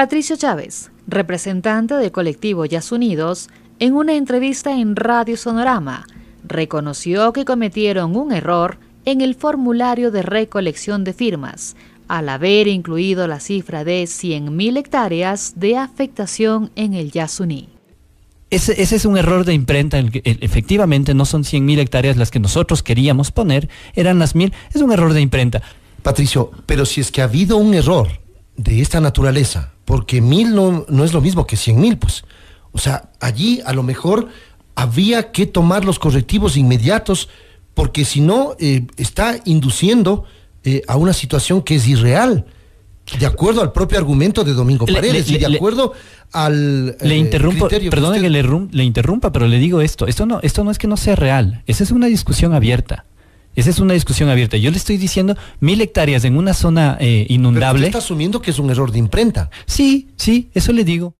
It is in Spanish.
Patricio Chávez, representante del colectivo Yasunidos, en una entrevista en Radio Sonorama, reconoció que cometieron un error en el formulario de recolección de firmas, al haber incluido la cifra de 100.000 hectáreas de afectación en el Yasuní. Ese, es un error de imprenta, e, efectivamente no son 100.000 hectáreas las que nosotros queríamos poner, eran las 1.000, es un error de imprenta. Patricio, pero si es que ha habido un error de esta naturaleza, porque mil no, es lo mismo que cien mil, pues. O sea, allí a lo mejor había que tomar los correctivos inmediatos, porque si no, eh, está induciendo eh, a una situación que es irreal, de acuerdo al propio argumento de Domingo Paredes y de acuerdo al... Eh, le interrumpo, perdone que, le, interrumpa, pero le digo esto, esto no, esto no es que no sea real, esa es una discusión abierta. Esa es una discusión abierta. Yo le estoy diciendo mil hectáreas en una zona eh, inundable. Pero usted está asumiendo que es un error de imprenta. Sí, sí, eso le digo.